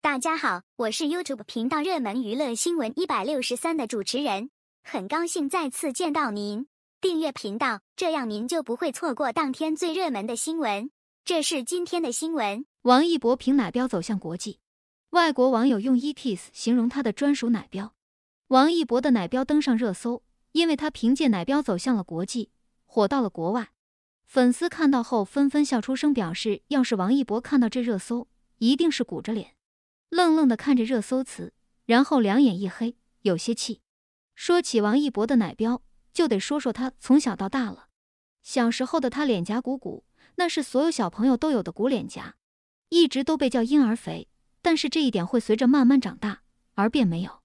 大家好，我是 YouTube 频道热门娱乐新闻一百六十三的主持人，很高兴再次见到您。订阅频道，这样您就不会错过当天最热门的新闻。这是今天的新闻：王一博凭奶标走向国际，外国网友用“一 kiss” 形容他的专属奶标。王一博的奶标登上热搜，因为他凭借奶标走向了国际，火到了国外。粉丝看到后纷纷笑出声，表示要是王一博看到这热搜，一定是鼓着脸。愣愣地看着热搜词，然后两眼一黑，有些气。说起王一博的奶膘，就得说说他从小到大了。小时候的他脸颊鼓鼓，那是所有小朋友都有的鼓脸颊，一直都被叫婴儿肥。但是这一点会随着慢慢长大而变没有。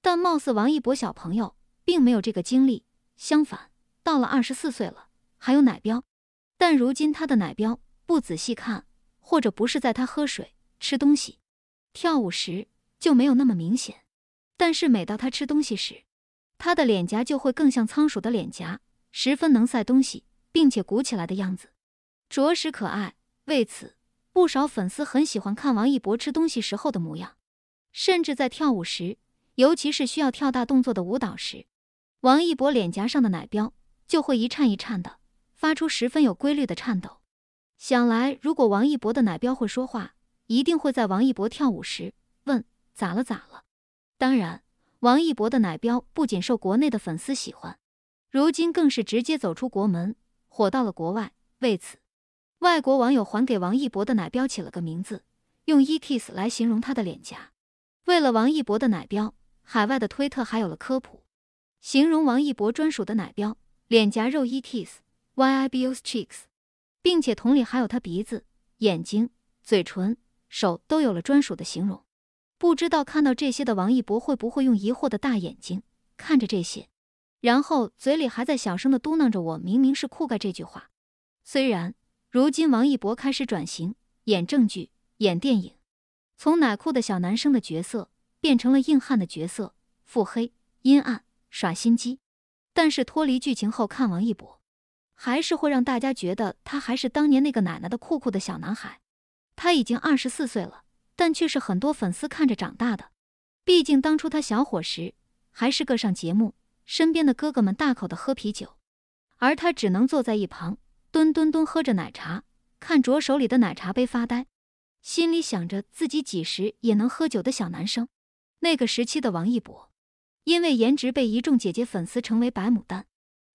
但貌似王一博小朋友并没有这个经历，相反，到了二十四岁了，还有奶膘。但如今他的奶膘，不仔细看，或者不是在他喝水、吃东西。跳舞时就没有那么明显，但是每到他吃东西时，他的脸颊就会更像仓鼠的脸颊，十分能塞东西，并且鼓起来的样子，着实可爱。为此，不少粉丝很喜欢看王一博吃东西时候的模样，甚至在跳舞时，尤其是需要跳大动作的舞蹈时，王一博脸颊上的奶标就会一颤一颤的，发出十分有规律的颤抖。想来，如果王一博的奶标会说话。一定会在王一博跳舞时问咋了咋了。当然，王一博的奶标不仅受国内的粉丝喜欢，如今更是直接走出国门，火到了国外。为此，外国网友还给王一博的奶标起了个名字，用一 kiss 来形容他的脸颊。为了王一博的奶标，海外的推特还有了科普，形容王一博专属的奶标脸颊肉一 kiss，yibo's cheeks，并且同里还有他鼻子、眼睛、嘴唇。手都有了专属的形容，不知道看到这些的王一博会不会用疑惑的大眼睛看着这些，然后嘴里还在小声的嘟囔着“我明明是酷盖”这句话。虽然如今王一博开始转型，演正剧、演电影，从奶酷的小男生的角色变成了硬汉的角色，腹黑、阴暗、耍心机，但是脱离剧情后看王一博，还是会让大家觉得他还是当年那个奶奶的酷酷的小男孩。他已经二十四岁了，但却是很多粉丝看着长大的。毕竟当初他小伙时还是个上节目，身边的哥哥们大口的喝啤酒，而他只能坐在一旁，蹲蹲蹲喝着奶茶，看着手里的奶茶杯发呆，心里想着自己几时也能喝酒的小男生。那个时期的王一博，因为颜值被一众姐姐粉丝称为“白牡丹”。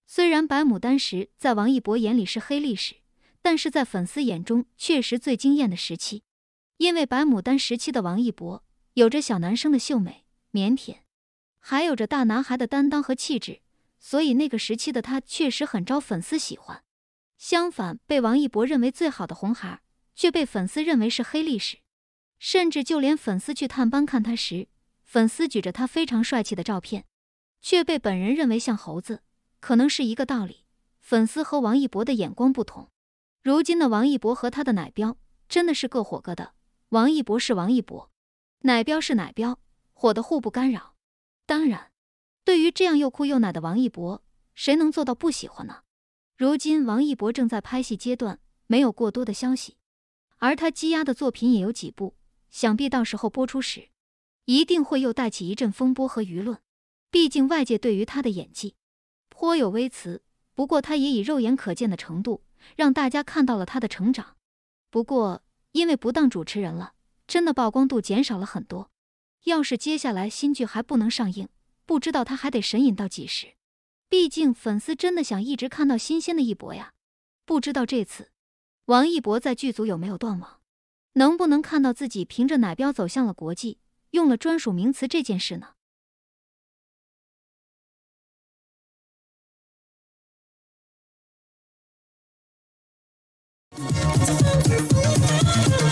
虽然“白牡丹”时在王一博眼里是黑历史。但是在粉丝眼中，确实最惊艳的时期，因为白牡丹时期的王一博有着小男生的秀美腼腆，还有着大男孩的担当和气质，所以那个时期的他确实很招粉丝喜欢。相反，被王一博认为最好的红孩却被粉丝认为是黑历史，甚至就连粉丝去探班看他时，粉丝举着他非常帅气的照片，却被本人认为像猴子，可能是一个道理，粉丝和王一博的眼光不同。如今的王一博和他的奶彪真的是各火各的，王一博是王一博，奶彪是奶彪，火的互不干扰。当然，对于这样又酷又奶的王一博，谁能做到不喜欢呢？如今王一博正在拍戏阶段，没有过多的消息，而他积压的作品也有几部，想必到时候播出时，一定会又带起一阵风波和舆论。毕竟外界对于他的演技颇有微词，不过他也以肉眼可见的程度。让大家看到了他的成长，不过因为不当主持人了，真的曝光度减少了很多。要是接下来新剧还不能上映，不知道他还得神隐到几时？毕竟粉丝真的想一直看到新鲜的一博呀。不知道这次，王一博在剧组有没有断网，能不能看到自己凭着奶膘走向了国际，用了专属名词这件事呢？I'm Thank you.